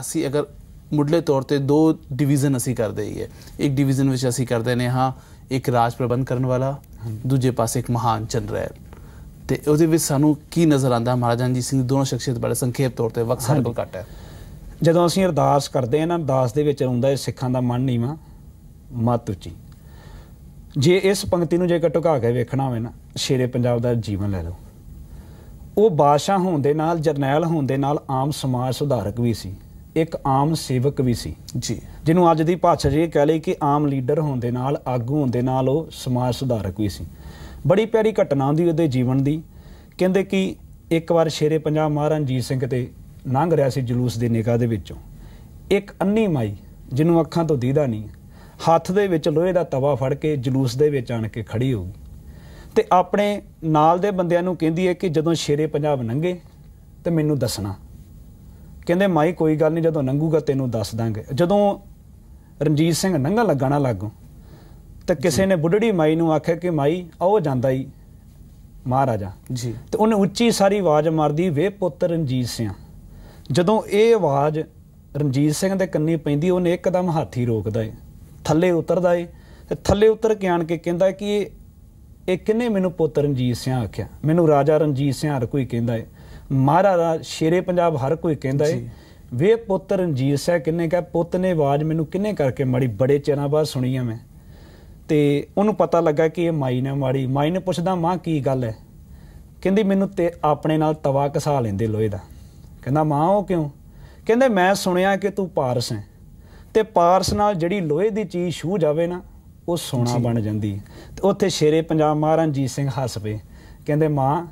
ਅਸੀਂ ਅਗਰ ਮੁੱਢਲੇ ਤੌਰ ਤੇ ਦੋ ਡਿਵੀਜ਼ਨ ਅਸੀਂ ਕਰਦੇ ਹੀ ਹੈ ਇੱਕ ਡਿਵੀਜ਼ਨ ਵਿੱਚ ਅਸੀਂ ਕਰਦੇ ਨੇ ਹਾਂ ਇੱਕ ਰਾਜ ਪ੍ਰਬੰਧ ਕਰਨ ਵਾਲਾ ਦੂਜੇ ਪਾਸੇ ਇੱਕ ਮਹਾਨ ਜਨਰਲ ਤੇ ਉਹਦੇ ਵਿੱਚ ਸਾਨੂੰ ਕੀ ਨਜ਼ਰ ਆਂਦਾ ਮਹਾਰਾਜਾ ਜੀ ਸਿੰਘ ਦੋਨੋਂ ਸ਼ਖਸੀਅਤ ਬੜੇ ਸੰਖੇਪ ਤੌਰ ਤੇ ਵਕਤ ਸਾਡੇ ਕੋਲ ਘੱਟ ਹੈ ਜਦੋਂ ਅਸੀਂ ਅਰਦਾਸ ਕਰਦੇ ਹਾਂ ਨਾ ਅਰਦਾਸ ਦੇ ਵਿੱਚ ਆਉਂਦਾ ਹੈ ਸਿੱਖਾਂ ਦਾ ਮਨ ਨੀਵਾ ਮਤ ਉੱਚੀ ਜੇ ਇਸ ਪੰਕਤੀ ਨੂੰ ਜੇ ਟੁਕਾ ਕੇ ਵੇਖਣਾ ਹੋਵੇ ਨਾ ਸ਼ੇਰੇ ਪੰਜਾਬ ਦਾ ਜੀਵਨ ਲੈ ਲਓ ਉਹ ਬਾਦਸ਼ਾਹ ਹੋਣ ਦੇ ਨਾਲ ਜਰਨੈਲ ਹੋਣ ਦੇ ਨਾਲ ਆਮ ਸਮਾਜ ਸੁਧਾਰਕ ਵੀ ਸੀ ਇੱਕ ਆਮ ਸੇਵਕ ਵੀ ਸੀ ਜੀ ਜਿਹਨੂੰ ਅੱਜ ਦੀ ਭਾਸ਼ਾ ਜੀ ਕਹ ਲਈ ਕਿ ਆਮ ਲੀਡਰ ਹੋਣ ਦੇ ਨਾਲ ਆਗੂ ਹੋਣ ਦੇ ਨਾਲ ਉਹ ਸਮਾਜ ਸੁਧਾਰਕ ਵੀ ਸੀ ਬੜੀ ਪਿਆਰੀ ਘਟਨਾ ਹੁੰਦੀ ਉਹਦੇ ਜੀਵਨ ਦੀ ਕਹਿੰਦੇ ਕਿ ਇੱਕ ਵਾਰ ਸ਼ੇਰੇ ਪੰਜਾਬ ਮਹਾਰਾਜ ਸਿੰਘ ਤੇ ਲੰਘ ਰਿਹਾ ਸੀ ਜਲੂਸ ਦੀ ਨਿਗਾਹ ਦੇ ਵਿੱਚੋਂ ਇੱਕ ਅੰਨੀ ਮਾਈ ਜਿਹਨੂੰ ਅੱਖਾਂ ਤੋਂ ਦੀਦਾ ਨਹੀਂ ਹੱਥ ਦੇ ਵਿੱਚ ਲੋਹੇ ਦਾ ਤਵਾ ਫੜ ਕੇ ਜਲੂਸ ਦੇ ਵਿੱਚ ਆਣ ਕੇ ਖੜੀ ਹੋ ਤੇ ਆਪਣੇ ਨਾਲ ਦੇ ਬੰਦਿਆਂ ਨੂੰ ਕਹਿੰਦੀ ਹੈ ਕਿ ਜਦੋਂ ਸ਼ੇਰੇ ਪੰਜਾਬ ਲੰਘੇ ਤੇ ਮੈਨੂੰ ਦੱਸਣਾ ਕਹਿੰਦੇ ਮਾਈ ਕੋਈ ਗੱਲ ਨਹੀਂ ਜਦੋਂ ਨੰਗੂਗਾ ਤੈਨੂੰ ਦੱਸ ਦਾਂਗੇ ਜਦੋਂ ਰਣਜੀਤ ਸਿੰਘ ਨੰਗਾ ਲੱਗਣਾ ਲੱਗੋ ਤਾਂ ਕਿਸੇ ਨੇ ਬੁੱਢੜੀ ਮਾਈ ਨੂੰ ਆਖਿਆ ਕਿ ਮਾਈ ਆਓ ਜਾਂਦਾ ਹੀ ਮਹਾਰਾਜਾ ਜੀ ਤੇ ਉਹਨੇ ਉੱਚੀ ਸਾਰੀ ਆਵਾਜ਼ ਮਾਰਦੀ ਵੇ ਪੁੱਤਰ ਰਣਜੀਤ ਸਿੰਘ ਜਦੋਂ ਇਹ ਆਵਾਜ਼ ਰਣਜੀਤ ਸਿੰਘ ਦੇ ਕੰਨੀ ਪੈਂਦੀ ਉਹਨੇ ਇੱਕਦਮ ਹਾਥੀ ਰੋਕਦਾ ਏ ਥੱਲੇ ਉਤਰਦਾ ਏ ਤੇ ਥੱਲੇ ਉਤਰ ਕੇ ਆਣ ਕੇ ਕਹਿੰਦਾ ਕਿ ਇਹ ਕਿਨੇ ਮੈਨੂੰ ਪੁੱਤਰ ਰਣਜੀਤ ਸਿੰਘ ਆਖਿਆ ਮੈਨੂੰ ਰਾਜਾ ਰਣਜੀਤ ਸਿੰਘ ਹਰ ਕੋਈ ਕਹਿੰਦਾ ਏ ਮਹਾਰਾਜਾ ਸ਼ੇਰੇ ਪੰਜਾਬ ਹਰ ਕੋਈ ਕਹਿੰਦਾ ਏ ਵੇ ਪੁੱਤ ਰਣਜੀਤ ਸਿੰਘ ਕਿੰਨੇ ਕਹ ਪੁੱਤ ਨੇ ਆਵਾਜ਼ ਮੈਨੂੰ ਕਿੰਨੇ ਕਰਕੇ ਮਾੜੀ ਬੜੇ ਚਿਰਾਂ ਬਾਅਦ ਸੁਣੀ ਆ ਮੈਂ ਤੇ ਉਹਨੂੰ ਪਤਾ ਲੱਗਾ ਕਿ ਇਹ ਮਾਈ ਨੇ ਮਾੜੀ ਮਾਈ ਨੇ ਪੁੱਛਦਾ ਮਾਂ ਕੀ ਗੱਲ ਹੈ ਕਹਿੰਦੀ ਮੈਨੂੰ ਤੇ ਆਪਣੇ ਨਾਲ ਤਵਾ ਕਸਾ ਲੈਂਦੇ ਲੋਹੇ ਦਾ ਕਹਿੰਦਾ ਮਾਂ ਉਹ ਕਿਉਂ ਕਹਿੰਦੇ ਮੈਂ ਸੁਣਿਆ ਕਿ ਤੂੰ ਪਾਰਸ ਹੈ ਤੇ ਪਾਰਸ ਨਾਲ ਜਿਹੜੀ ਲੋਹੇ ਦੀ ਚੀਜ਼ ਛੂ ਜਾਵੇ ਨਾ ਉਹ ਸੋਨਾ ਬਣ ਜਾਂਦੀ ਤੇ ਉੱਥੇ ਸ਼ੇਰੇ ਪੰਜਾਬ ਮਹਾਰਾਜ ਜੀ ਸਿੰਘ ਹੱਸ ਪਏ ਕਹਿੰਦੇ ਮਾਂ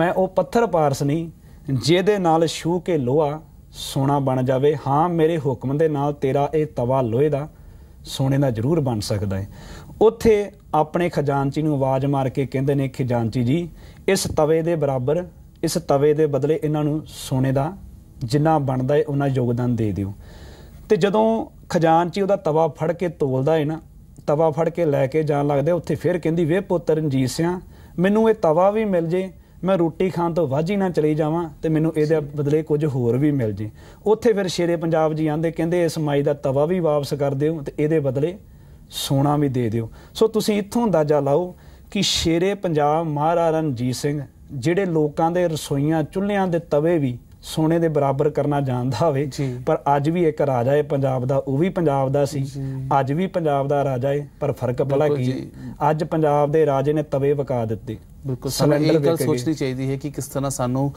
ਮੈਂ ਉਹ ਪੱਥਰ ਪਾਰਸ ਨਹੀਂ ਜਿਹਦੇ ਨਾਲ ਛੂ ਕੇ ਲੋਹਾ ਸੋਨਾ ਬਣ ਜਾਵੇ ਹਾਂ ਮੇਰੇ ਹੁਕਮ ਦੇ ਨਾਲ ਤੇਰਾ ਇਹ ਤਵਾ ਲੋਹੇ ਦਾ ਸੋਨੇ ਦਾ ਜ਼ਰੂਰ ਬਣ ਸਕਦਾ ਹੈ ਉੱਥੇ ਆਪਣੇ ਖਜ਼ਾਨਚੀ ਨੂੰ ਆਵਾਜ਼ ਮਾਰ ਕੇ ਕਹਿੰਦੇ ਨੇ ਖਜ਼ਾਨਚੀ ਜੀ ਇਸ ਤਵੇ ਦੇ ਬਰਾਬਰ ਇਸ ਤਵੇ ਦੇ ਬਦਲੇ ਇਹਨਾਂ ਨੂੰ ਸੋਨੇ ਦਾ ਜਿੰਨਾ ਬਣਦਾ ਹੈ ਉਹਨਾਂ ਯੋਗਦਾਨ ਦੇ ਦਿਓ ਤੇ ਜਦੋਂ ਖਜ਼ਾਨਚੀ ਉਹਦਾ ਤਵਾ ਫੜ ਕੇ ਤੋਲਦਾ ਹੈ ਨਾ ਤਵਾ ਫੜ ਕੇ ਲੈ ਕੇ ਜਾਣ ਲੱਗਦਾ ਉੱਥੇ ਫਿਰ ਕਹਿੰਦੀ ਵੇ ਪੁੱਤਰ ਰਣਜੀਤ ਸਿਆ ਮੈਨੂੰ ਇਹ ਤਵਾ ਵੀ ਮਿਲ ਜੇ ਮੈਂ ਰੋਟੀ ਖਾਣ ਤੋਂ ਵਾਝੀ ਨਾ ਚਲੀ ਜਾਵਾਂ ਤੇ ਮੈਨੂੰ ਇਹਦੇ ਬਦਲੇ ਕੁਝ ਹੋਰ ਵੀ ਮਿਲ ਜੇ ਉੱਥੇ ਫਿਰ ਸ਼ੇਰੇ ਪੰਜਾਬ ਜੀ ਆਂਦੇ ਕਹਿੰਦੇ ਇਸ ਮਾਈ ਦਾ ਤਵਾ ਵੀ ਵਾਪਸ ਕਰ ਦਿਓ ਤੇ ਇਹਦੇ ਬਦਲੇ ਸੋਨਾ ਵੀ ਦੇ ਦਿਓ ਸੋ ਤੁਸੀਂ ਇੱਥੋਂ ਅੰਦਾਜ਼ਾ ਲਾਓ ਕਿ ਸ਼ੇਰੇ ਪੰਜਾਬ ਮਹਾਰਾਜਾ ਰਣਜੀਤ ਸਿੰਘ ਜਿਹੜੇ ਲੋਕਾਂ ਦੇ ਰਸੋਈਆਂ ਚੁੱਲ੍ਹਿਆਂ ਦੇ ਤਵੇ ਵੀ ਸੋਨੇ ਦੇ ਬਰਾਬਰ ਕਰਨਾ ਜਾਣਦਾ ਹੋਵੇ ਪਰ ਅੱਜ ਵੀ ਇੱਕ ਰਾਜਾ ਹੈ ਪੰਜਾਬ ਦਾ ਉਹ ਵੀ ਪੰਜਾਬ ਦਾ ਸੀ ਅੱਜ ਵੀ ਪੰਜਾਬ ਦਾ ਰਾਜਾ ਹੈ ਪਰ ਫਰਕ ਪਲਾ ਕੀ ਅੱਜ ਪੰਜਾਬ ਦੇ ਰਾਜੇ ਨੇ ਤਵੇ ਵਕਾ ਦਿੱਤੇ ਬਿਲਕੁਲ ਸਾਨੂੰ ਇਹ ਗੱਲ ਸੋਚਣੀ ਚਾਹੀਦੀ ਹੈ ਕਿ ਕਿਸ ਤਰ੍ਹਾਂ ਸਾਨੂੰ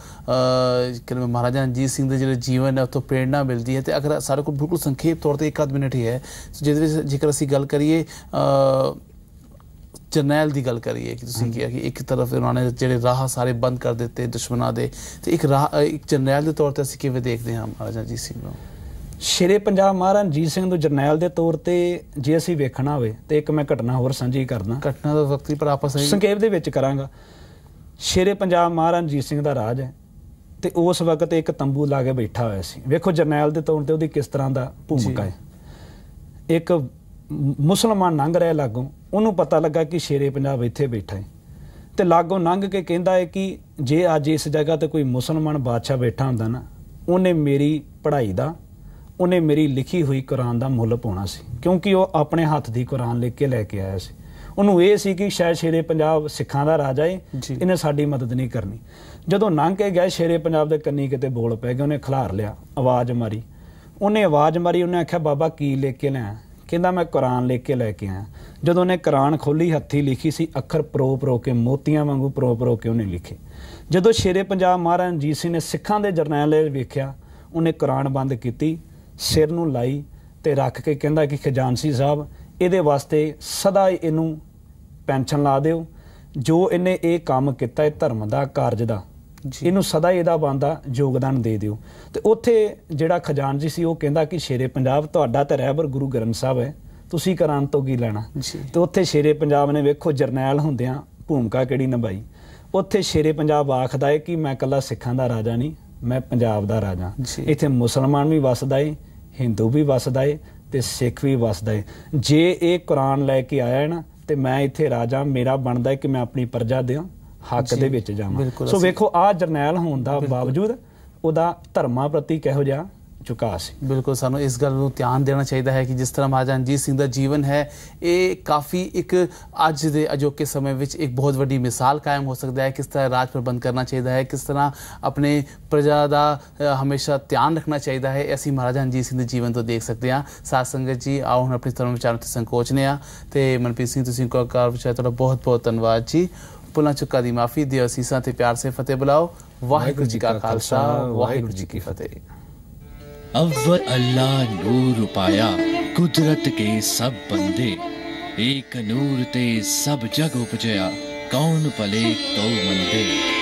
ਕਿਵੇਂ ਮਹਾਰਾਜਾ ਰਣਜੀਤ ਸਿੰਘ ਦੇ ਜਿਹੜੇ ਜੀਵਨ ਹੈ ਉਤੋਂ ਪ੍ਰੇਰਣਾ ਮਿਲਦੀ ਹੈ ਤੇ ਅਗਰ ਸਾਰੇ ਕੋਲ ਬਿਲਕੁਲ ਸੰਖੇਪ ਤੌਰ ਤੇ 1 ਮਿੰਟ ਹੀ ਹੈ ਜਿਹਦੇ ਵਿੱਚ ਜੇਕਰ ਅਸੀਂ ਗੱਲ ਕਰੀਏ ਜਰਨੈਲ ਦੀ ਗੱਲ ਕਰੀਏ ਕਿ ਤੁਸੀਂ ਕਿਹਾ ਕਿ ਇੱਕ ਤਰਫ ਉਹਨਾਂ ਨੇ ਜਿਹੜੇ ਰਾਹ ਸਾਰੇ ਬੰਦ ਕਰ ਦਿੱਤੇ ਦੁਸ਼ਮਣਾਂ ਦੇ ਤੇ ਇੱਕ ਰਾਹ ਇੱਕ ਜਰਨੈਲ ਦੇ ਤੌਰ ਤੇ ਅਸੀਂ ਕਿਵੇਂ ਦੇਖਦੇ ਹਾਂ ਮਹਾਰਾਜਾ ਜੀ ਸਿੰਘ ਨੂੰ ਸ਼ੇਰੇ ਪੰਜਾਬ ਮਹਾਰਾਜ ਸਿੰਘ ਨੂੰ ਜਰਨੈਲ ਦੇ ਤੌਰ ਤੇ ਜੇ ਅਸੀਂ ਵੇਖਣਾ ਹੋਵੇ ਤੇ ਇੱਕ ਮੈਂ ਘਟਨਾ ਹੋਰ ਸਾਂਝੀ ਕਰਦਾ ਘਟਨਾ ਦਾ ਵਕਤੀ ਪਰ ਆਪਸ ਵਿੱਚ ਸੰਖੇਪ ਦੇ ਵਿੱਚ ਕਰਾਂਗਾ ਸ਼ੇਰੇ ਪੰਜਾਬ ਮਹਾਰਾਜ ਸਿੰਘ ਦਾ ਰਾਜ ਹੈ ਤੇ ਉਸ ਵਕਤ ਇੱਕ ਤੰਬੂ ਲਾ ਕੇ ਬੈਠਾ ਹੋਇਆ ਸੀ ਵੇਖੋ ਜਰਨੈਲ ਦੇ ਤੌਰ ਤੇ ਉਹਦੀ ਕਿਸ ਤਰ੍ਹਾਂ ਦਾ ਭੂਮਿਕਾ ਹੈ ਇੱਕ ਮੁਸਲਮਾਨ ਲੰਘ ਰਿਹਾ ਲਾਗੋਂ ਉਹਨੂੰ ਪਤਾ ਲੱਗਾ ਕਿ ਸ਼ੇਰੇ ਪੰਜਾਬ ਇੱਥੇ ਬੈਠਾ ਹੈ ਤੇ ਲਾਗੋਂ ਲੰਘ ਕੇ ਕਹਿੰਦਾ ਹੈ ਕਿ ਜੇ ਅੱਜ ਇਸ ਜਗ੍ਹਾ ਤੇ ਕੋਈ ਮੁਸਲਮਾਨ ਬਾਦਸ਼ਾਹ ਬੈਠਾ ਹੁੰਦਾ ਨਾ ਉਹਨੇ ਮੇਰੀ ਪੜ੍ਹਾਈ ਦਾ ਉਹਨੇ ਮੇਰੀ ਲਿਖੀ ਹੋਈ ਕੁਰਾਨ ਦਾ ਮੁੱਲ ਪਾਉਣਾ ਸੀ ਕਿਉਂਕਿ ਉਹ ਆਪਣੇ ਹੱਥ ਦੀ ਕੁਰਾਨ ਲੈ ਕੇ ਲੈ ਕੇ ਆਇਆ ਸੀ ਉਹਨੂੰ ਇਹ ਸੀ ਕਿ ਸ਼ਾਇਦ ਸ਼ੇਰੇ ਪੰਜਾਬ ਸਿੱਖਾਂ ਦਾ ਰਾਜਾ ਏ ਇਹਨੇ ਸਾਡੀ ਮਦਦ ਨਹੀਂ ਕਰਨੀ ਜਦੋਂ ਨੰਕੇ ਕੇ ਗਿਆ ਸ਼ੇਰੇ ਪੰਜਾਬ ਦੇ ਕੰਨੀ ਕਿਤੇ ਬੋਲ ਪੈ ਗਿਆ ਉਹਨੇ ਖਲਾਰ ਲਿਆ ਆਵਾਜ਼ ਮਾਰੀ ਉਹਨੇ ਆਵਾਜ਼ ਮਾਰੀ ਉਹਨੇ ਆਖਿਆ ਬਾਬਾ ਕੀ ਲੈ ਕੇ ਲਿਆ ਕਹਿੰਦਾ ਮੈਂ ਕੁਰਾਨ ਲੈ ਕੇ ਲੈ ਕੇ ਆਇਆ ਜਦੋਂ ਉਹਨੇ ਕੁਰਾਨ ਖੋਲੀ ਹੱਥੀ ਲਿਖੀ ਸੀ ਅੱਖਰ ਪ੍ਰੋ ਪ੍ਰੋ ਕੇ ਮੋਤੀਆਂ ਵਾਂਗੂ ਪ੍ਰੋ ਪ੍ਰੋ ਕੇ ਉਹਨੇ ਲਿਖੇ ਜਦੋਂ ਸ਼ੇਰੇ ਪੰਜਾਬ ਮਹਾਰਾਜ ਜੀ ਸਿੰਘ ਨੇ ਸਿੱਖਾਂ ਦੇ ਜਰਨੈਲ ਵੇਖਿਆ ਉਹਨੇ ਕੁਰਾਨ ਬੰਦ ਕੀਤੀ ਸਿਰ ਨੂੰ ਲਾਈ ਤੇ ਰੱਖ ਕੇ ਕਹਿੰਦਾ ਕਿ ਖਜ਼ਾਨਸੀ ਸਾਹਿਬ ਇਹਦੇ ਵਾਸਤੇ ਸਦਾ ਇਹਨੂੰ ਪੈਨਸ਼ਨ ਲਾ ਦਿਓ ਜੋ ਇਹਨੇ ਇਹ ਕੰਮ ਕੀਤਾ ਹੈ ਧਰਮ ਦਾ ਕਾਰਜ ਦਾ ਇਹਨੂੰ ਸਦਾ ਇਹਦਾ ਬੰਦਾ ਯੋਗਦਾਨ ਦੇ ਦਿਓ ਤੇ ਉੱਥੇ ਜਿਹੜਾ ਖਜ਼ਾਨਜੀ ਸੀ ਉਹ ਕਹਿੰਦਾ ਕਿ ਸ਼ੇਰੇ ਪੰਜਾਬ ਤੁਹਾਡਾ ਤੇ ਰਹਿਬਰ ਗੁਰੂ ਗ੍ਰੰਥ ਸਾਹਿਬ ਹੈ ਤੁਸੀਂ ਕਰਾਂ ਤੋਂ ਕੀ ਲੈਣਾ ਤੇ ਉੱਥੇ ਸ਼ੇਰੇ ਪੰਜਾਬ ਨੇ ਵੇਖੋ ਜਰਨੈਲ ਹੁੰਦਿਆਂ ਭੂਮਿਕਾ ਕਿਹੜੀ ਨਿਭਾਈ ਉੱਥੇ ਸ਼ੇਰੇ ਪੰਜਾਬ ਆਖਦਾ ਹੈ ਕਿ ਮੈਂ ਇਕੱਲਾ ਸਿੱਖਾਂ ਦਾ ਰਾਜਾ ਨਹੀਂ ਮੈਂ ਪੰਜਾਬ ਦਾ ਰਾਜਾ ਇੱਥੇ ਮੁਸਲਮਾਨ ਵੀ ਵਸਦਾ ਏ ਹਿੰਦੂ ਵੀ ਵਸਦਾ ਏ ਤੇ ਸਿੱਖ ਵੀ ਵਸਦਾ ਏ ਜੇ ਇਹ ਕੁਰਾਨ ਲੈ ਕੇ ਆਇਆ ਹੈ ਨਾ ਤੇ ਮੈਂ ਇੱਥੇ ਰਾਜਾ ਮੇਰਾ ਬਣਦਾ ਏ ਕਿ ਮੈਂ ਆਪਣੀ ਪ੍ਰਜਾ ਦੇ ਹੱਕ ਦੇ ਵਿੱਚ ਜਾਵਾਂ ਸੋ ਵੇਖੋ ਆ ਜਰਨੈਲ ਹੋਣ ਦਾ ਬਾਵਜੂਦ ਉਹਦਾ ਧਰਮਾਂ ਪ੍ਰਤੀ ਕਿਹੋ ਜਿਹਾ ਚੁੱਕਾ ਸੀ ਬਿਲਕੁਲ ਸਾਨੂੰ ਇਸ ਗੱਲ ਨੂੰ ਧਿਆਨ ਦੇਣਾ ਚਾਹੀਦਾ ਹੈ ਕਿ ਜਿਸ ਤਰ੍ਹਾਂ ਮਹਾਰਾਜਾ ਜੀ ਸਿੰਘ ਦਾ ਜੀਵਨ ਹੈ ਇਹ ਕਾਫੀ ਇੱਕ ਅੱਜ ਦੇ ਅਜੋਕੇ ਸਮੇਂ ਵਿੱਚ ਇੱਕ ਬਹੁਤ ਵੱਡੀ ਮਿਸਾਲ ਕਾਇਮ ਹੋ ਸਕਦਾ ਹੈ ਕਿਸ ਤਰ੍ਹਾਂ ਰਾਜ ਪ੍ਰਬੰਧ ਕਰਨਾ ਚਾਹੀਦਾ ਹੈ ਕਿਸ ਤਰ੍ਹਾਂ ਆਪਣੇ ਪ੍ਰਜਾ ਦਾ ਹਮੇਸ਼ਾ ਧਿਆਨ ਰੱਖਣਾ ਚਾਹੀਦਾ ਹੈ ਅਸੀਂ ਮਹਾਰਾਜਾ ਜੀ ਸਿੰਘ ਦੇ ਜੀਵਨ ਤੋਂ ਦੇਖ ਸਕਦੇ ਹਾਂ ਸਾਧ ਸੰਗਤ ਜੀ ਆਓ ਹੁਣ ਆਪਣੇ ਤਰ੍ਹਾਂ ਵਿਚਾਰਾਂ ਤੇ ਸੰਕੋਚਨੇ ਆ ਤੇ ਮਨਪ੍ਰੀਤ ਸਿੰਘ ਤੁਸੀਂ ਕੋ ਕਾਰ ਵਿਚਾਰ ਤੁਹਾਡਾ ਬਹੁਤ ਬਹੁਤ ਧੰਨਵਾਦ ਜੀ ਪੁਲਾ ਚੁੱਕਾ ਦੀ ਮਾਫੀ ਦਿਓ ਅਸੀਸਾਂ ਤੇ ਪਿਆਰ ਸੇ ਫਤਿਹ ਬੁਲਾਓ ਵਾਹਿਗੁਰੂ ਜੀ ਕਾ ਖਾਲਸਾ ਵਾਹਿਗੁਰੂ ਜੀ ਕੀ ਫਤਿਹ अव्वल ਅੱਲਾ ਨੂਰ ਪਾਇਆ ਕੁਦਰਤ ਕੇ ਸਭ ਬੰਦੇ ਇੱਕ ਨੂਰ ਤੇ ਸਭ ਜਗ ਉਪਜਿਆ ਕੌਣ ਭਲੇ ਕਉ ਮੰਦੇ